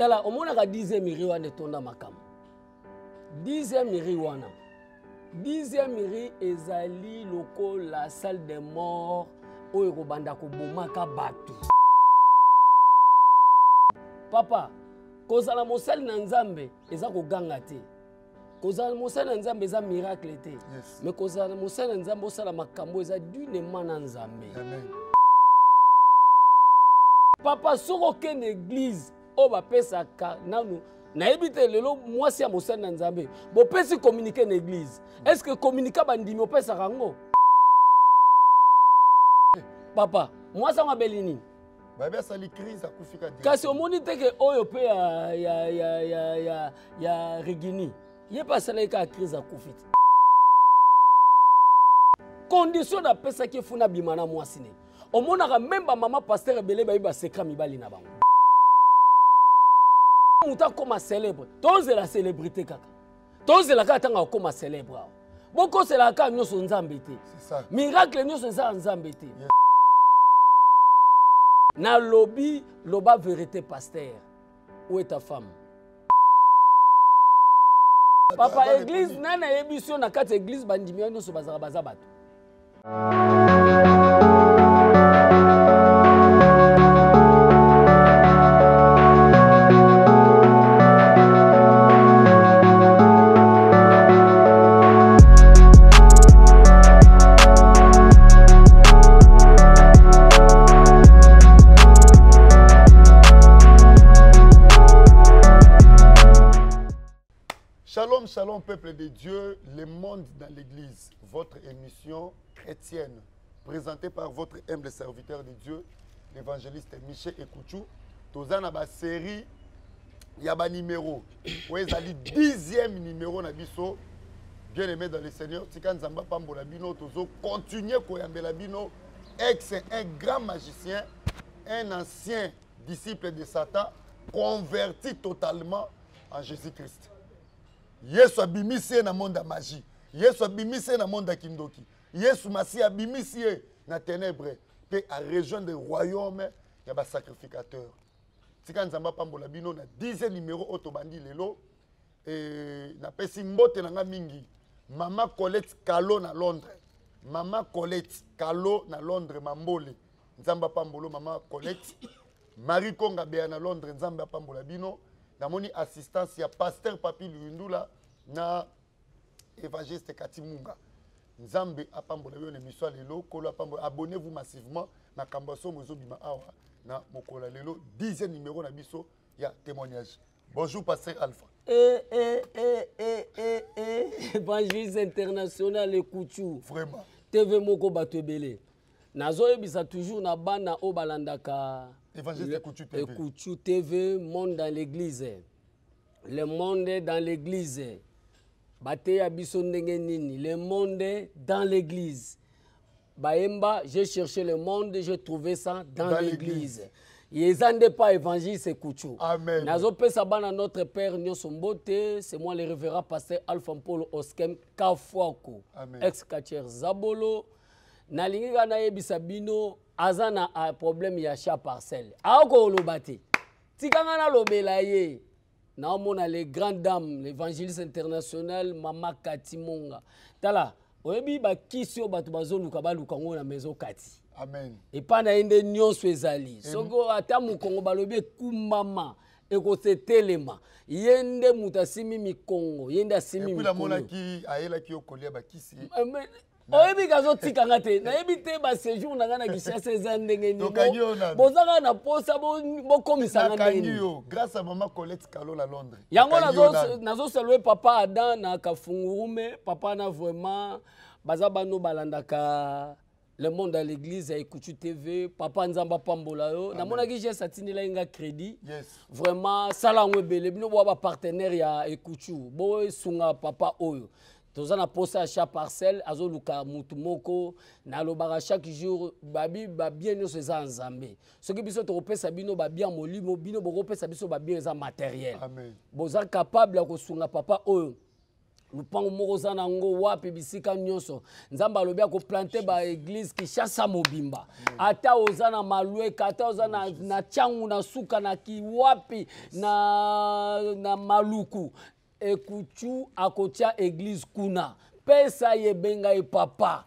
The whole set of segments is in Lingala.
tala omonaka dixième ri wana etonda makambo dixième ri wana dixième ri ezali lokola salle de mort oyo ekobanda kobomaka bato papa kozala mosali na nzambe eza koganga te kozala mosali na nzambe eza miracle te yes. mais kozala mosali na nzambe osala makambo eza dunema na nzambe Amen. papa soki okende eglize oyo bapesaka nanu nayebi te lelo mwasi ya mosali na nzambe bopesi communike na eglize estce communika bandimi opesaka yango papa mwasi yango abeli nini bayebi asali crise akufika kasi omoni teke oyo mpe ya, ya, ya, ya, ya, ya regini ye mpe asalaki kaka crise akufi te condition napesaki efuna bima na mwasi ne omonaka meme bamama paster ebele bayebi baseka mibali na bango mutu akóma célèbre tozela célébrité kaka tozela kaka ntango akóma célèbre awa bokoselaka kaka nyonso nzambe te miracle nyonso ezala nzambe te nalobi loba vérité paster ou eta femme papa église nani ayebi so na kati ya église bandimi yo nyonso bazalaka baza bato l'Église, votre émission chrétienne, présentée par votre humble serviteur de Dieu, l'évangéliste Michel Ekouchou. dans la série ya ba numéro. Ouais, le dixième numéro Bien-aimé dans le Seigneur, tika pas pambola bino tozo continuer la bino ex un grand magicien, un ancien disciple de Satan converti totalement en Jésus-Christ. Yesu abimisi na monde magie yesu abimisi na monde akindoki. kindoki yesu masiya na ténèbres pe a mpe de royaume ya ba sacrificateur. tika nzambe apambola bino na 10 numéro oyo lelo na e, napesi mbote na nga mingi mama colette kalo na londres mama colette kalo na londres mambole pambo pambolo mama colette marie konga biana na londres pambo pambola bino moni assistance ya pasteur papi luyundula na évangéliste Katimunga. Nzambe lelo abonnez-vous massivement na kambaso mozo na mokola 10 numéro na biso témoignage. Bonjour pasteur Alpha. Eh, eh, eh, eh international Ekoutou. Vraiment. TV moko Batebele. toujours na bana Obalandaka. balandaka tv monde dans l'église le monde est dans l'église ya biso ndenge nini, le monde dans l'église. Baemba, j'ai cherché le monde, et j'ai trouvé ça dans, dans l'église. Yezande pas évangile c'est coutu. Amen. Nazopesa bana notre père sommes beautés. c'est moi le révérend pasteur Alpha Paul Oskem Kafuako. ex catcher Zabolo. Nalinga na yebisa ah, bino azana a problème ya chaque parcelle. Aoko olobate. Tikanga na lobela ye. naomona les grandes dames l'évangéliste international mama kati monga tala oyebi bakisi oyo bato bazoluka baluka yango na maison kati epai na ye nde nyonso ezali mhm. soki ata mokongo balobi ekumbama ekosetelema ye nde moto asimi mikongo ye nde asimi mikongo ayelaki yo kolia bakisi eh, oyebi kazotika nga te nayebi te baséjour na nga na kishasa eza ndenge nini boza kaka na posa bokomisanga ndenge yango nazosalue papa adam na kafungurume papa wana vraiment baza bano balandaka le monde à l'église à écouter TV papa nzamba pambola yo namonaki geste atindela nga crédit yes. vraiment sala yango ebele bino boa bapartenaire ya ekutu boesunga papa oyo toza na posa ya cha parcelle azoluka mutu moko nalobaka chaque jour babi babien nyonso eza ya nzambe soki biso tokopesa bino babien molimo bino bokopesa biso babien eza materiel boza capable ya kosunga papa oyo lupango moko oza nango wapi bisika nyonso nzambe alobi akoplante baeglize kishasa mobimba ata oza na malweka ata oza na, na tiangu na suka na kiwapi na, na maluku à akotia église kuna pesa ye benga ye papa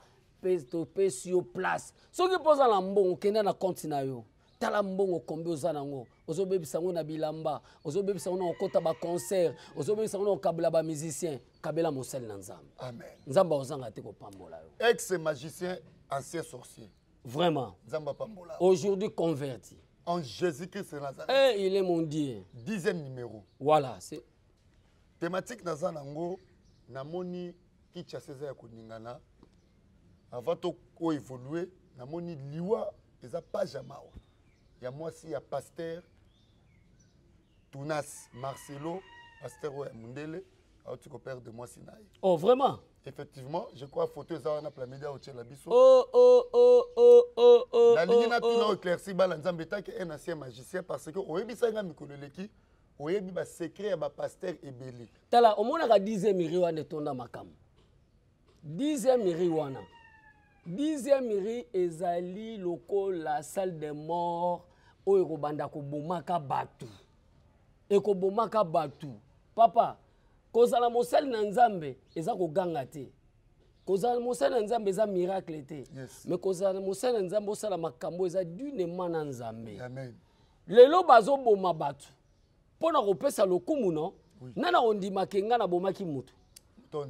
topesi yo place à qui oza la mbongo kenda na konte na yo tala mbongo kombi oza nango ozobebisa yango na bilamba ozobebisa yango na concert. baconcert ozobebisa yango na ba musicien. kabela mosali na nzambe Nzamba ozanga te yo ex magicien ancien sorcier vraiment nzambe aujourd'hui converti en jésus christ nazareth eh, il est mon dieu dixième numéro voilà c'est thématique naza nango namoni kinshasa eza ya koningana avant tokoévolue namoni liwa eza page ya mawa ya mwasi ya paster tunas marcelo paster oyo ya mondele auti koperde mwasi na ye oh vraiment effectivement je crois photo eza wana plamédia otyela biso oh, oh, oh, nalingi natuna oéclairci bala nzambe etaki un ancien magicien parce que oyebisanga mikolo eleki oyebi basekret ya bapaster ebele tala omonaka dixième ri wana etonda makambo dixième ri wana dixième ri ezali lokola salle de mort oyo ekobanda kobomaka bato ekobomaka bato papa kozala mosali na nzambe eza koganga te kozala mosali na nzambe eza miracle te yes. mais kozala mosali na nzambe osala makambo eza dunema na nzambe lelo bazoboma bato mpo na kopesa lokumu no nga na kondimaki nga nabomaki motu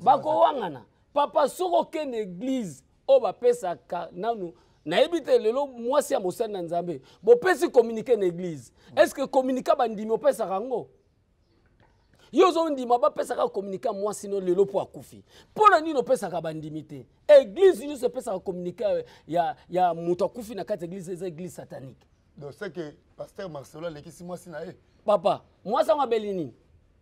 bakowangana papa soki okende eglize oyo bapesaka nanu nayebi te lelo mwasi ya mosali na nzambe bopesi communike na eglize estce communika bandimi opesaka yango yo ozondima bapesaka communike ya mwasi no lelo mpo akufi mpo na nini opesaka bandimi te eglize nyonso epesaka communike ya, ya moto akufi na kati ya eglize eza eglize satanike donc ce que pasteur marcelo alekisi mwasi na ye papa mwasi ango abeli nini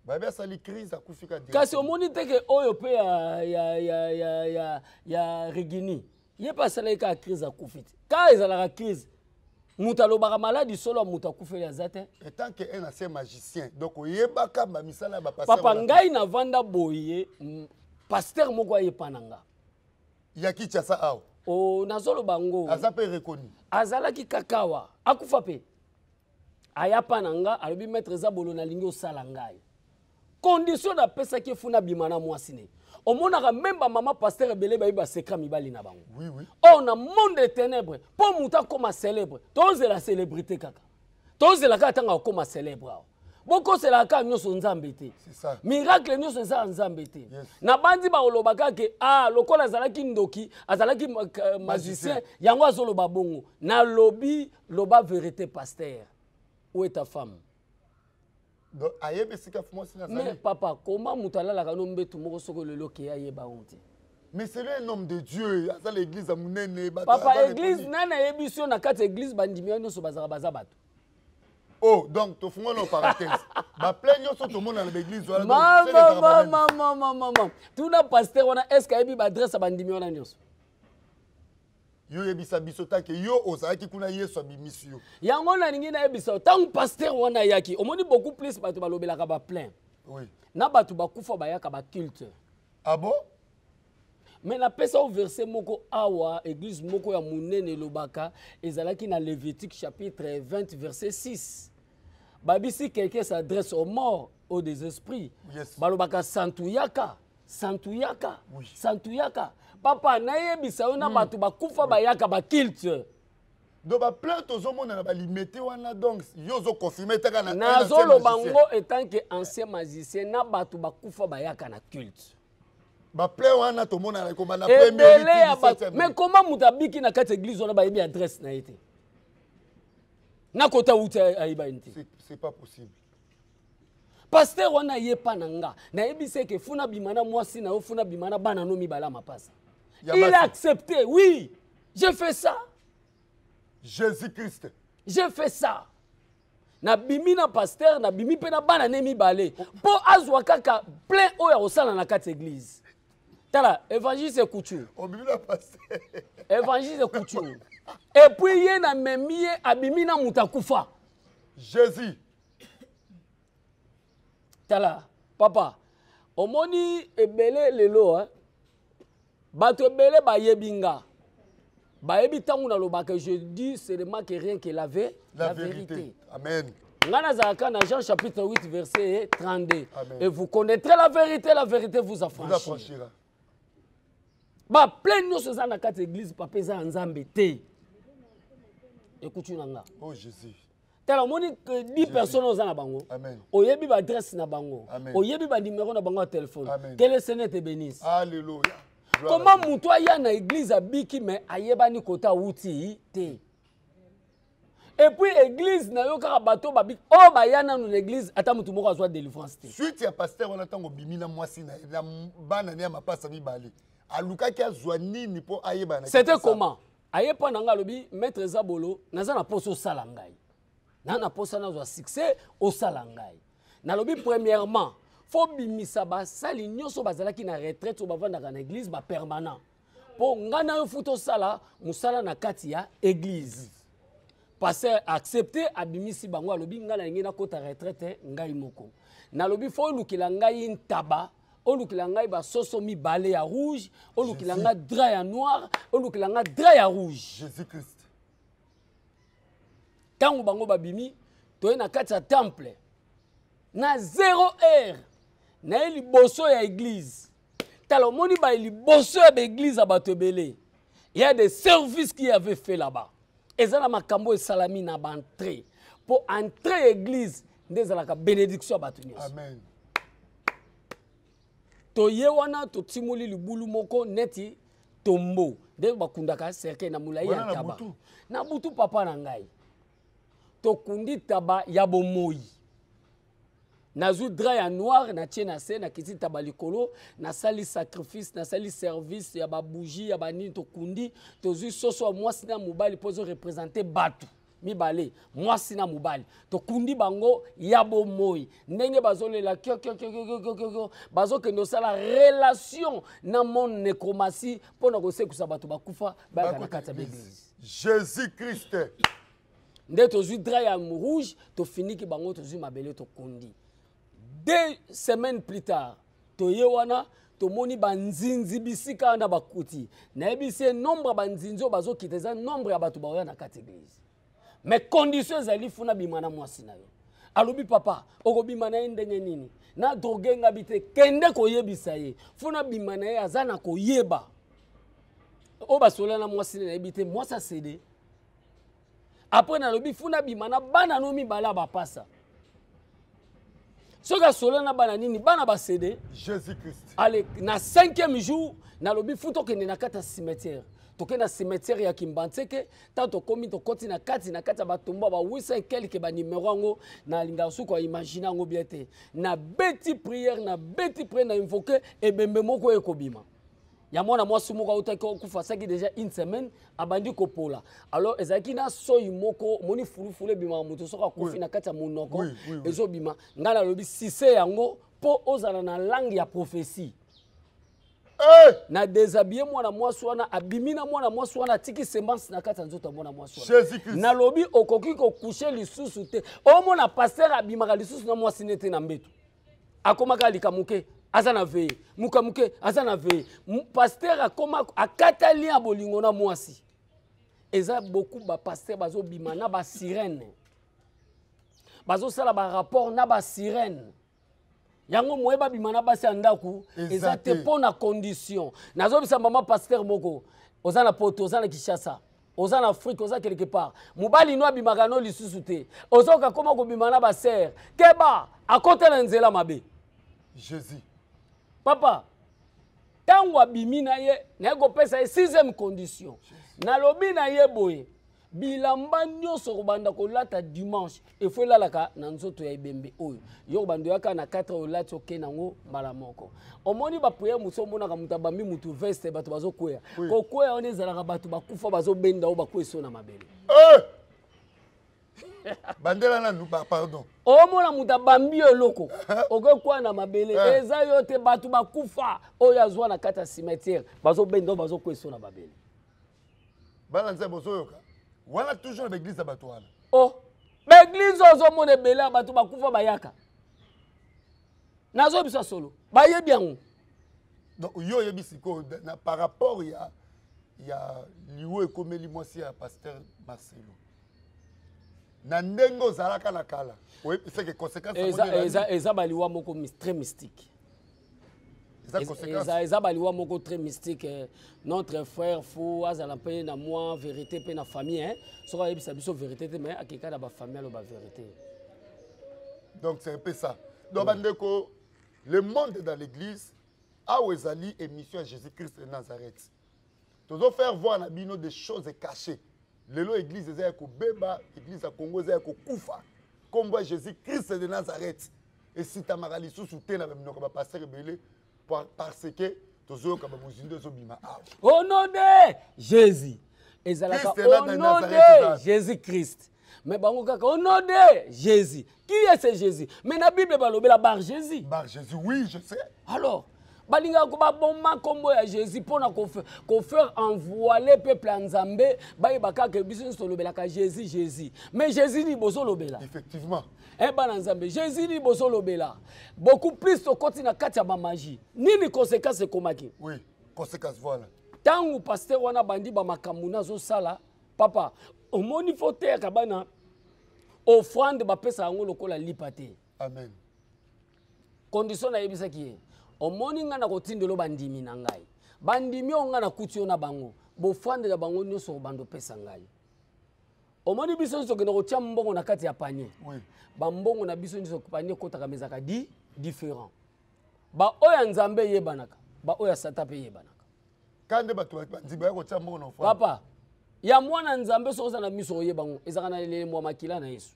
bayebi asali crise akufika kasi omoni teke oyo oh, mpe ya, ya, ya, ya, ya, ya regini ye mpe asalaki kaka crise akufi te kaka ezalaka crise moto alobaka maladi solo ya moto akufeli aza te etant ke un ancien magicien donc oyebaka bamisala ya bapapa ngai ah, oh? oh, navanda boye paster moko ayepana nga ya kinshasa awa nazoloba ngo aza mpe rekoni azalaki kakawa akufa mpe aya mpa na nga alobi maître eza bolona alingi osala ngai condition napesaki efuna bima na mwasi ne omonaka meme bamama paster ebele bayebi baseka mibali na bango oui, oui. or na monde de ténèbre mpo motu akóma célèbre tozela célébrité kaka tozela kaka ntango akóma célèbre awa bokoselaka kaka nyonso nzambe te miracle nyonso eza ya nzambe te yes. nabandi baoloba kaka ah, lokola azalaki ndoki azalaki euh, magicien yango azoloba bongo nalobi loba vérité paster où est ta femme donc ayebi esika mwasi nazali mais papa koma moto alalaka no mbetu moko soki lelo okeya yeba ngo te mais c'est lui un homme de dieu aza na église ya monene papa église nani ayebi so na kati ya église bandimi ya nyonso bazalaka baza bato oh donc tofungoli parenthèse baple nyonso tomona na baéglise wanamamamamama tuna paster wana est ce ke ayebi baadresse ya bandimi wana nyonso yoyebisa biso take yo ozalaki kuna yesu abimisi yo yango nalingi nayebisa yo ntango paster wana ayaki omoni beaucoup plus bato balobelaka baplain oui. na bato bakufa bayaka baculte abo ah me napesa o verse moko awa eglize moko ya monene elobaka ezalaki na lévitique chapitre 20 verse 6 babi si quelqu'un s'adresse aux morts aux des esprits yes. balobaka santuyaka santuyaka oui. santuyaka papa nayebisa yo na hmm. bato bakufa bayaka baculture do baplainte tozomona na balimete wana donc yo ozoconfirme etaka na nazoloba ngo etanke ancien magicien na bato bakufa bayaka na culte baplain wana tomonana ekoma na ebele ya bato me koma moto abiki na kati ya eglize wana bayebi adresse na ye te nakota uti ayeba ye te c'est pas possible paster wana ayepa na nga nayebisa eke funa bima na mwasi na yo funa bima na bana no mibale ya mapasa Il a accepté, oui, j'ai fait ça. Jésus-Christ. J'ai fait ça. pasteur, na paster nabimi na bana ne balé. Po azwa kaka plein oyo akosala na quatre église tala évangile c'est couture évangile couture epuis ye na Et ye abimi na abimina mutakufa. jésus tala papa omoni ebele lelo eh? bato ebele bayebi nga bayebi ntango que je dis seulement que rien que la, la, la vérité. vérité amen ngai zaka na jean chapitre 8 verset 32 amen. et vous connaîtrez la vérité la vérité vous affranchira baple nyonso eza na kati église papa eza ya nzambe te Écoute une nga oh, jésus tala que 10 personnes oza na bango oyebi adresse na bango oyebi numéro na bango ya téléphone. que le seigneur te bénisse alléluia koma motu aya na eglize abiki me ayebani kota awuti te epuis eglize na yo kaka bato babiki oyo baya nanu na eglize ata motu moko azwa délivrance te suite ya paster wana ntango obimi na mwasi na ye na bana ne ya mapasa mibale alukaki azwa nini mpo ayebana c'était comment ayepa na ngai alobi maître eza bolo naza na mposa osala ngai na na mposa nazwa succès osala ngai nalobi premièrement fo bimisa basali nyonso bazalaki na retraite oyo bavandaka na église bapermanent mpo ngai na yo fu tosala mosala na kati ya église paster accepte abimisi bango alobi ngai nalingi nakɔta retraite ngai moko nalobi fo olukila ngai ntaba olukila ngai basoso mibale ya rouge olukila ngai dra ya noir olukila ngai dra ya rouge jésus christ ntango bango babimi toye na kati ya temple na 0 heure na ye liboso ya eglize tala omoni baye liboso ya baeglize ya bato ebele ya de service ki ye ave fait là-bas eza na makambo esalami na baentré mpo entré ya eglize nde ezalaka bénédiction ya bato nyonso toye wana totimoli libulu moko neti tombo nde bakundaka cercueil na molai ya taba na butu papa na ngai tokundi taba ya bomoi nazwi dra ya noir natie na se nakiti taba likolo nasali sacrifice nasali service ya babugi ya banini tokundi tozwi soso ya mwasi na mobali mpo ezorepresente bato mibale mwasi na mobali tokundi bango ya bomoi ndenge bazolela kyokyokyokyokyokyokyo bazokende kosala relation na monde necromatie mpo na kosekusa bato bakufa bayaka na kati ya baeglise jésus kriste nde tozwi dra ya rouge tofiniki bango tozwi mabele tokundi deux semaines plus tard toye wana tomoni banzinzi bisika wana bakuti nayebisi ye nombre ya banzinzi oyo bazokita eza nombre ya bato baoya na kati eglize mais condition ezali funa bima na mwasi na yo alobi papa okobima na ye ndenge nini na droge ngabi te kende koyebisa ye funa bima na ye aza na koyeba oyo basola na mwasi ne nayebi te mwasi asede apres nalobi funa bima na bana no mibale ya bapasa soki asololi na bana nini bana basede jésus-christ na cinquième jour nalobi fu tokende na kati ya cimetière tokende na cimetière ya kimbantseke ntan tokómi tokɔti na kati na kati ya batombo ya bawisa kelke banimero yango nalingaka suku aimagine yango bien te nabeti prière nabeti prière na invoke ebembe moko ekobima ya mwana mwasi moko autaki okufa asaki deja une semaine abandi kopola alors ezalaki na soi moko omoni fulufulu ebimaka moto soki akufi na kati ya monoko ezobima ngai nalobi sise yango mpo ozala na langue ya prophétie Hey! Eh! na déshabille mwana mwasi wana abimi na mwana mwasi wana atiki semence na kati ya nzoto ya mwana mwasi wana nalobi okoki kokushe lisusu te omona paster abimaka lisusu na mwasi ne te na mbeto akomaka alikamuke aza na veye mukamuke aza na veye paster akoma akatali ya bolingo na mwasi eza beaucoup bapaster bazobima na basirene bazosala barapport na basirene yango moyeba bima na basi ya ndako eza te mpo na condition nazobisa mama paster moko oza na poto oza na kinshasa oza na afrike oza quelque part mobali no abimaka no lisusu te ozoka koma kobima na basere keba akotela nzela mabe jésus papa ntango abimi na ye naye kopesa ye sixième condition nalobi na ye boye bilamba nyonso kobanda kolata dimanche efo elalaka na nzoto ya ebembe oyo yo kobanda oyaka na 4 olati okende yango mbala moko omoni bapriere mosu omonaka moto abambi motu veste bato bazokweya kokweya wana ezalaka bato bakufa bazobenda oyo bakweso na mabele hey! Eh! bandela nanu pardon omona moto abambi yo eloko okokwa na mabele eh. eza yo te bato bakufa oyo azwa na kati ya cimetière bazobenda oyo bazokweso na babele bana nzambe ozoyoka wana toujours na baeglize ya bato wana o oh, baeglize oyo ozomona ebele ya bato bakufa bayaka nazoyebisa solo bayebi yango donc yo oyebi sikoyo par rapport ya ya liwo ekomeli mwasi ya paster marcelo na ndenge ozalaka na kala oyebiseke conséquenceeza baliwa moko très mystique eza baliwa moko très mystique hein. notre frère fo azala mpe na moi vérité mpe na famille hein. soki ça, biso vérité te mais akeka na bafamille aloba vérité donc c'est un peu ça donc mm. bandeko le monde dans l'église awa et émission à jésus christ de nazareth faire voir na bino des choses cachées lelo église eza ya kobeba église ya congo eza ya kokufa nkombo jésus christ de nazareth et esitamaka lisusu te na baminoko bapaster ebele parce ke tozoyoka bamozindo ezobima awa au nom de jésus ezalaka au nom de jésus christ mais bango kaka au nom de jésus qui est ce jésus Mais na bible balobela bar jésus bar jésus oui je sais alors balingaka baboma nkombo ya jésus mpona kofaire envoile peuple ya nzambe bayeba kaka biso nyonso tolobelaka jésus jésus mais jésus nini bozolobela effectivement e bana nzambe jésus nini bozolobela beaucoup plus tokoti na kati ya bamagi nini conséquence ekomaki oui conséquence voilà ntango paster wana abandi bamakambo na azosala papa omoni fo teyaka bana offrande bapesa yango lokola lipa te amen condition nayebisaki ye omoni ngai nakotinda olo bandimi na ngai bandimi oyo ngai nakuti yo na bango bofandela bango nyonso kobanda opesa ngai omoni biso nyonso okende kotia mbongo na kati ya panier bambongo na biso nyonso panier ekotaka mezaka di différent baoyo ya nzambe eyebanaka baoyo ya sata mpe eyebanaka kande bato bandimi bayakotia mbongo na papa ya mwana nzambe soki oza na miso oyeba ngo ezalaka na elemwa makila na yesu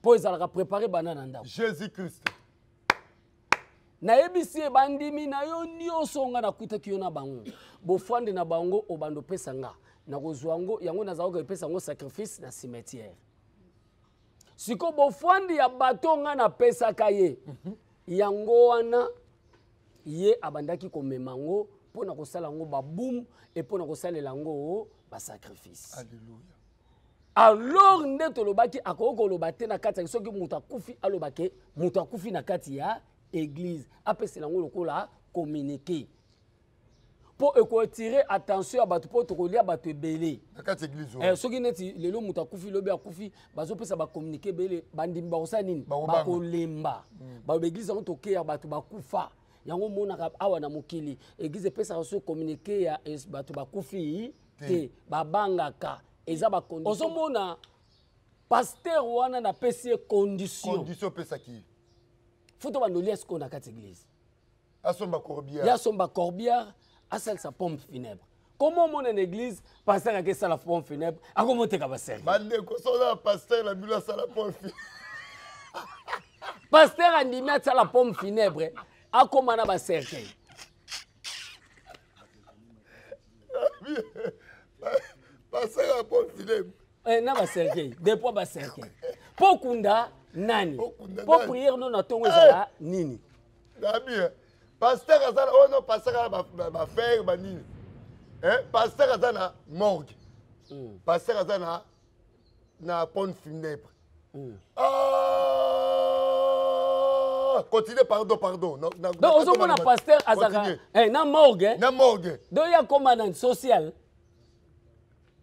mpo ezalaka prepare bana na ndako jésus christ nayebisi ebandimi na yo nyonso nga nakutaki yo na bango bofwande na bango obanda opesa nga nakozwa yango yango nazalaka epesa yango sacrifice na cimetière siko bofwandi ya bato nga napesaka ye yango wana ye abandaki komema yango mpo na kosala yango babumu epo na kosalela yango basacrifice alors nde tolobaki akoki koloba te na kati yake soki moto akufi alobake moto akufi na kati ya église apesela yango lokola communiqué mpo ekoatire attention ya bato mpo tokolia bato ebele eh, soki neti lelo moto akufi lobi akufi bazopesa bacommunike ebele bandimi bakosala nini bakolemba hmm. baloba eglize yango tokeya bato bakufa yango monaka awa na mokili eglize epesaka so communike ya bato bakufi te babangaka eza baozomona paster wana napesi ye condition opesaki foto bandoli sikoyo na kati église asomba corbière asomba corbière asalisa pompe funèbre koma omona na église paster ake esala pompe funèbre akomoteka baseribandeko soza paster na bino asala pompe paster andimi atala pompe funèbre akoma na bacercueil paster ya pompe funèbre eh, na bacercueil depois bacercueil mpo kunda nani oh, mpo priere no na ntongo ezala eh, nini nabi paster aza na oyo oh, no paster aza na bafere banini paster aza na morgue hmm. paster aza na na ponte funèbre hmm. ah! continue pardon pardon donc ozomona paster azaka na morgue na morgue do ya koma na social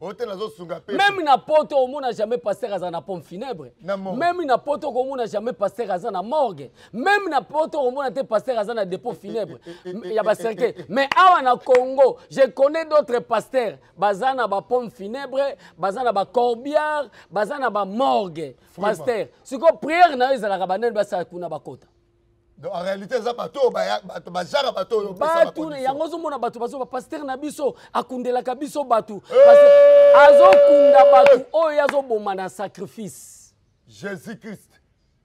même na poto n'a jamais passé à la pomme funèbre même na poto n'a jamais passé à la morgue même na poto omona n'a passé à la dépôt funèbre mais awa na congo je connais d'autres pasteurs Bazana ba bapompe funèbre ba à la morgue. morgue. Pasteur, que la prière na la la bandeni kuna bakota donc en réalité eza bato oyo bato bazaka bato oyo bato yango ozomona bato bazo bapaster na biso akundelaka biso bato eh! azokunda bato oyo azoboma na sacrifice jésus christ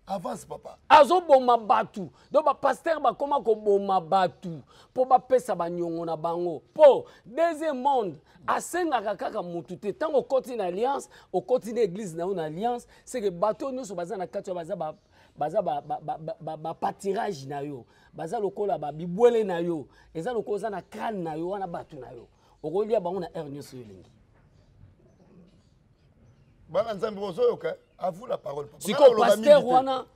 avance papa azoboma bato donc bapaster bakóma koboma bato mpo bapesa baniongo na bango mpo deuxième monde asengaka kaka motu te ntango okoti na alliance okoti na église na yo na alliance seke bato oyo nyonso baza na kati oyo baza ba baza bapatirage na yo baza lokola babibwele na yo eza lokola oza na crane na yo wana bato na yo okolia bango na aire nyonso yo olingi bana nzambe bozoyoka avou la parole sikoyo paster wana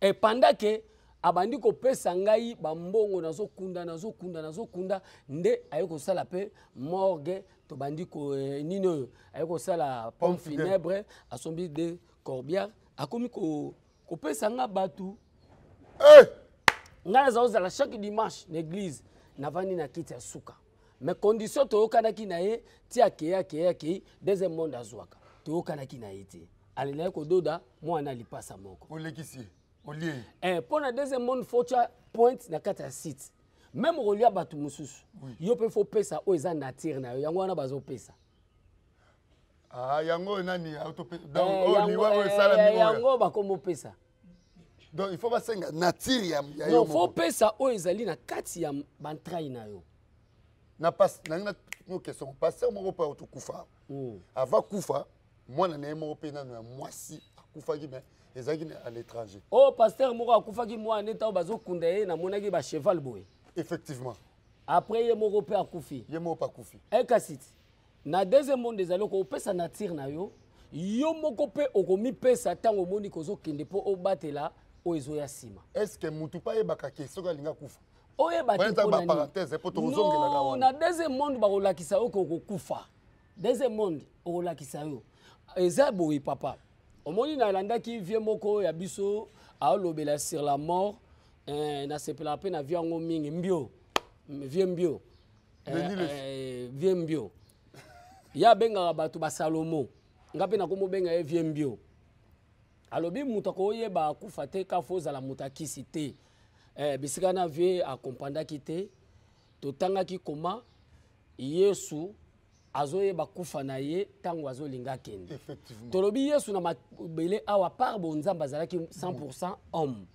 epandake eh, abandi kopesa ngai bambongo nazokunda nazokunda nazokunda nde aye kosala mpe morgue tobandi eh, nini oyo aye kosala pompe funèbre asombi de corbiare akomi ko opesanga bato eh! ngai naza kozala chaque dimanche na église navandi na kiti ya suka mais condition toyokanaki na ye ti akei akei akei deuxième monde azwaka toyokanaki na ye te alinaki kododa mwana alipasa moko olekisi olie eh, mpo na deuxième monde fotya point na kati ya site même kolia bato mosusu oui. yo mpe fopesa oyo eza nature na yo yango wana bazopesa ah, yango nani eh, oh, yango eh, bakomopesa donc il faut basenga nature ya ya yo faut pesa oyo ezali na kati ya bantrai na yo na pas na na no question pasteur moko pa otokufa mm. avant kufa mwana na ye na mpe kufa ya mwasi akufaki mais ezalaki à l'étranger Oh, pasteur moko akufaki mwana neta oyo kunda ye ba cheval boy. effectivement après ye moko kufi kufi. ye kufi mpe kufi. ekasi eh, ti na deuxième monde ezali okopesa nature na yo yo moko pesa tango moni omoni kende po obatela oyo ezoya nsima estce motu mpe ayebaka ke soki alinga kufa oyeba na deuxième monde bakolakisa yo kokokufa deuxième monde okolakisa yo eza boye papa omoni nalandaki vie moko ya biso aolobela sur la mort eh, nasepela mpe na vie yango mingi mbio vie mbio eh, eh, vie mbio ye abengaka bato basalomo nga mpe nakomobenga ye vie mbio alobi moto akoyeba akufa te kafa ozala moto akisi te eh, bisika na vie akomprandaki te totangaki koma yesu azoyeba kufa na ye ntango azolinga akende tolobi yesu na mabele awa par bonzambe azalaki 100 homme mm.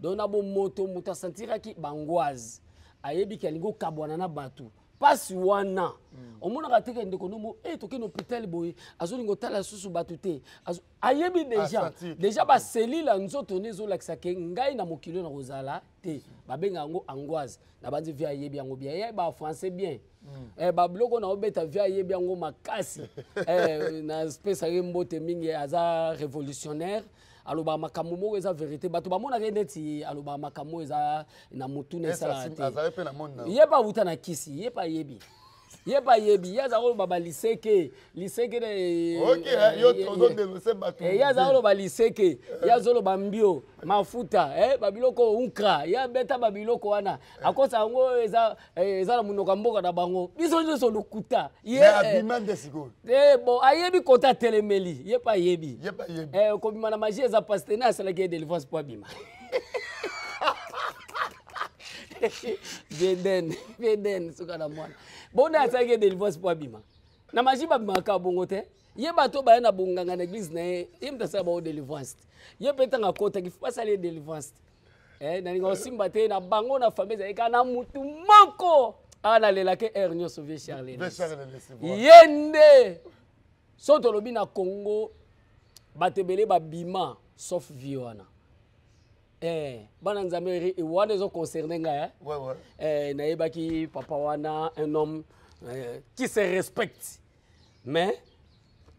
don na bomoto moto asentiraki bangwaze ayebi ki alingi okabwana na bato mpasi wana mm. omonaka teke ndeko nomo e eh, tokende hôpital boye azolinga otala susu bato te ayebi ah, deja deja baselile nzoto nde ezolakisa ke ngai na mokili na kozala te babenga yango angoise na bandi vi ayebi yango bien ye eh, bafrançais bien mm. eh, babiloko na obeta vi ayebi yango makasi na spesaki mbote mingi aza révolutionnaire alobaka makambo moko eza vérité bato bamonaka ye neti alobaka makambo eza na motuna esalaa te ye mpe awuta na kisi ye mpe ayebi ye bayebi ye aza koloba baliseke liseke eh, eh, eh, ye aza koloba liseke ye azoloba mbio mafuta babiloko unkra ye abeta babiloko wana akosa yango eza na monoko ya mboka na bango biso nyonso lokuta bon ayebi kota telemeli ye mpe ayebi kobima na magie eza paste na asalaki ye delivrance mpo abima beden beden suka na mwana bonde asalaki délivrance mpo abima na magi babimaka bongo te ye bato baya na bonganga na église na ye ye moto asala bango délivrance te ye mpe ntango akotaki basala ye délivrance te eh, nalinga osimba te na bango na famille ezalika na mutu moko analelaki aire nyonso vie charles ye nde so tolobi na congo bato ebele babima sauf vie wana Eh, bana nzambe e wana ezoconcerne ngai ouais, ouais. eh, nayebaki papa wana un homme eh, qui se respecte mais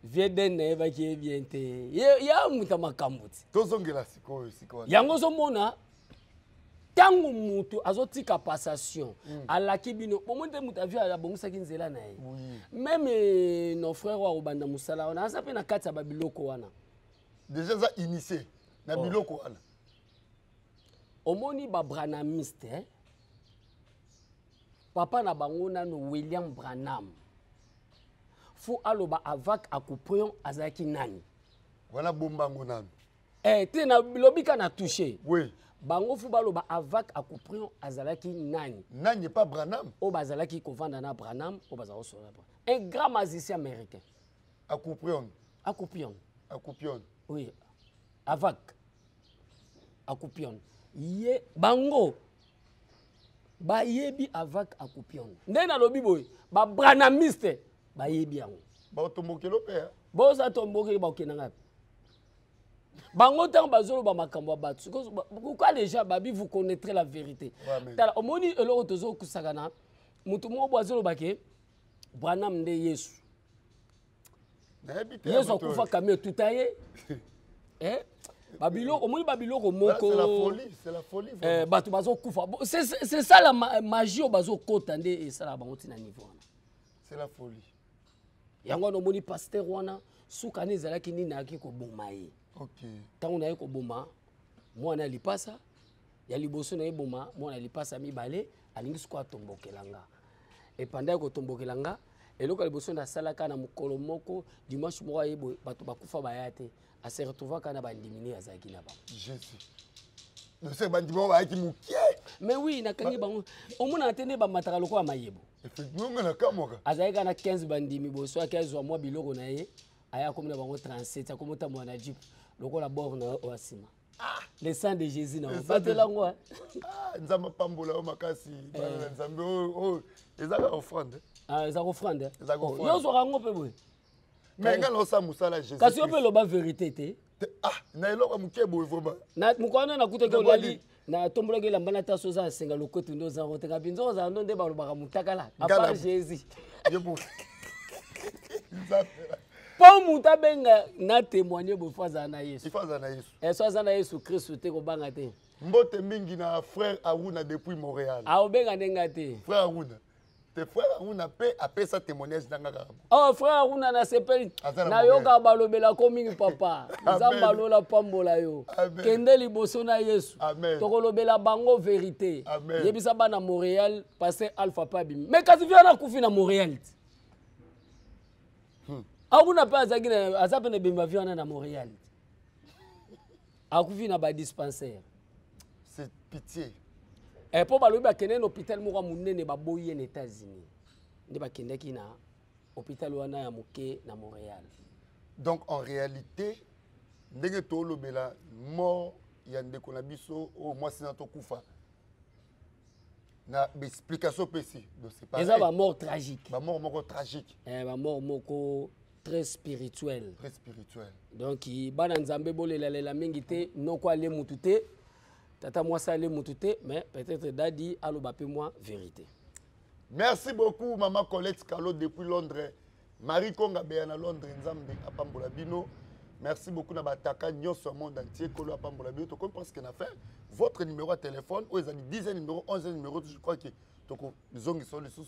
vieden nayebaki ye eh bien te ya mutu makambo ti tozongela sikoyo sikoyo yango ozomona ntango mutu azotika passation mm. alaki bino bomoni te mutu avio abongisaki nzela na ye oui. meme eh, no frere oyo akobanda mosala wana aza mpe na kati ya babiloko wana deja eza initie na oh. biloko wana omoni babranamiste eh? papa na bango nano william branam fo aloba avak akupoyon azalaki nani wana bombango nano eh, te nalobi ka na touche oui. bango fo baloba avak akupoyon azalaki nani nani epa branam oyo bazalaki kovanda na branam oyo bazala kosola na branam un grand magicien américain akupoyon akupion akupion oui avak akupion ye bango ba avak il est nde nalobi ba babranamiste bayebi yango hein? ba bango bazolo ba makambo pourquoi les gens babi vous connaîtrez la vérité tala omoni Kusagana. sagana ke branam nde yesu yesu babiloko omoni babiloko moko eh, bato bazokufa c'est ça la magie oyo bazokota nde esalaka bango ntina niveau wana yango wana omoni paster wana suka ne ezalaki nini ayaki koboma ye ntango naye koboma mwana ya lipasa ya liboso na ye boma mwana ya lipasa ya mibale alingi soko atombokelanga epanda ya kotombokelanga eloko ya liboso nasalaka na mokolo moko dimanche moko ayeboye bato bakufa baya te ase retrouva kana baelimine azalaki na bango jésus dosere bandima oyo bayaki mokie mais oui nakangi bango omonaka te nde bamataka lokola mayebo effectivement na kamwaka azalaki kaka na 15 bandimi boso aki azwa mwa biloko na ye aya komi na bango 37 akomi otambola na jipe lokola bor na oyo nsima ah! le sang de jésus na obatelango ah, nzambe apambola yo makasi eh. nzambe oyo ezaka offrande ah, eza offrande yozwaka oh, yango mpe boye me ngai naosa mosala jésus kasi yo mpe eloba vérité te ah, na eloko ya moke boye vraimen mokolo wana nakutaki olali natombolaki elamba na ta so oza asenga lokoto nde ozango te kabi nzoko ozala ndo nde balobaka motakala apart jésus mpo moto abenga na témoigne boye fo azala na yesu eh, so aza na yesu kristu te kobanga te mbote mingi na frère aruna depuis montréal aobenga ndenga te frère aruna te frère Aruna mpe apesa témoignage nanga kaka oh frère Aruna nasepeli nayokaka balobelako mingi papa nzambe alola pambola yo kende liboso na yesu tokolobela bango vérité yebisa bana montréal paster alpha pe abimi me kasi vi wana akufi na montréal ti aruna mpe azalaki aza mpe na ebemba vi na montréal ti akufi na dispensaire. c'est pitié Eh, mpo balobi bakendaki na hôpital moko ya monene baboyi ye na états-unis nde bakendaki na hôpital wana ya moke na montréal donc en réalité ndenge tolobela mort ya ndeko na biso oyo mwasi na tokufa na baexplication pesi eza bamort tragique bamort moko tragique eh, bamort moko très spirituel très spirituel donc bana nzambe bolelalela mingi te noko ale mutu te Tata moi ça allait mais peut-être Dadi alobapé moi vérité. Merci beaucoup maman Colette Calo depuis Londres. Marie Konga à Londres nzambe apambola bino. Merci beaucoup na bataka sur au monde entier kolo apambola Toko pense qu'on a fait votre numéro de téléphone ou dit 10 numéro 11 numéro je crois que toko zongi sont les sous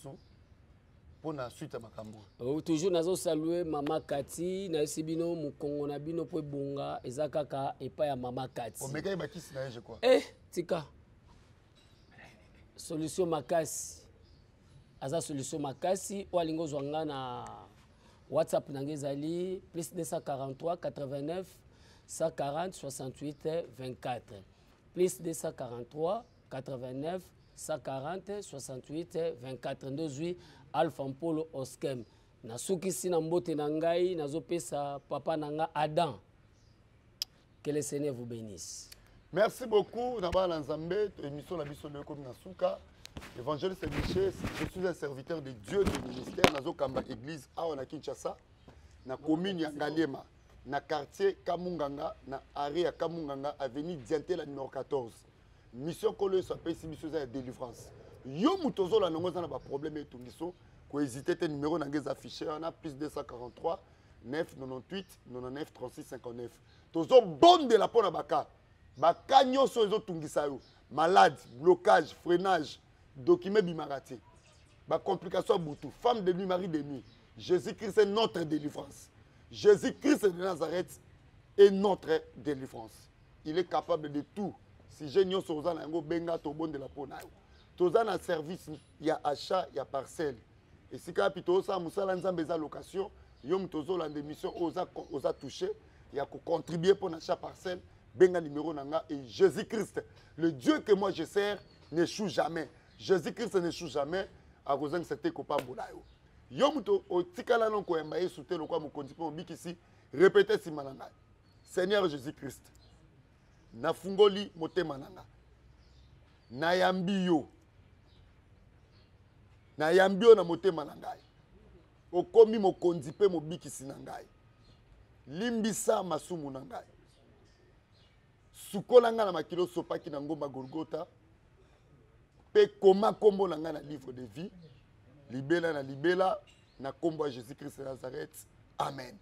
mpona suite ya makambo oyo oh, toujours nazosalue mama kati nayesi bino mokongo na bino mpo ebonga eza kaka epai ya mama kati omekai bakisi na ye je quoi eh tika solution makasi aza solution makasi oyo alingi ozwa nga na whatsapp na ngai ezali plus 243 89 140 68 24 plus 243 89 140 68 24 nde ozwi alpha mpolo oskem nasukisi na mbote na ngai nazopesa papa na nga adam que le seigneur vous bénisse merci beaucoup na l'anzambe de nzambe émission na biso nde na suka évangéliste michel je suis un serviteur de dieu du ministère kamba église à na kinshasa na commune ya na quartier kamunganga na area kamunganga avenue la numéro 14 mission kolo yesu mission mission la délivrance yo moto ozolanda des problèmes na et etungi so kohésite te numéro affichés ngai eza a plus plus 243 998 99 36 59 de peau mpo na baka baka nyonso ezotungisa yo malade blocage freinage document bimagati te complications ya femme de nuit mari de nuit jésus-christ est notre délivrance jésus-christ de nazareth est notre délivrance il est capable de tout si je la oza na yango benga tobondela la la peau toza na service ya achat ya parcelle esika wapi tozosala mosala nzambe eza location yom tozo la démission osa oza touché y a mpo pour achat parcelle benga numéro nanga et jésus christ le dieu que moi je sers ne n'échoue jamais jésus christ ne n'échoue jamais akozangisa te kopambola yo yom to otikala ko embaye yesu te lokwa mokonzi mpo mobikisi si nsima si malanga. seigneur jésus christ Na fungoli motema na yambiyo nayambi oyo na motema na ngai okomi mokonzi mpe mobikisi na ngai limbisa masumu na ngai sukola ngai na makili osopaki na ngomba golgota mpe koma nkombo na ngai na livre de vie libela na libela na nkombo ya jésus christ de nazareth amen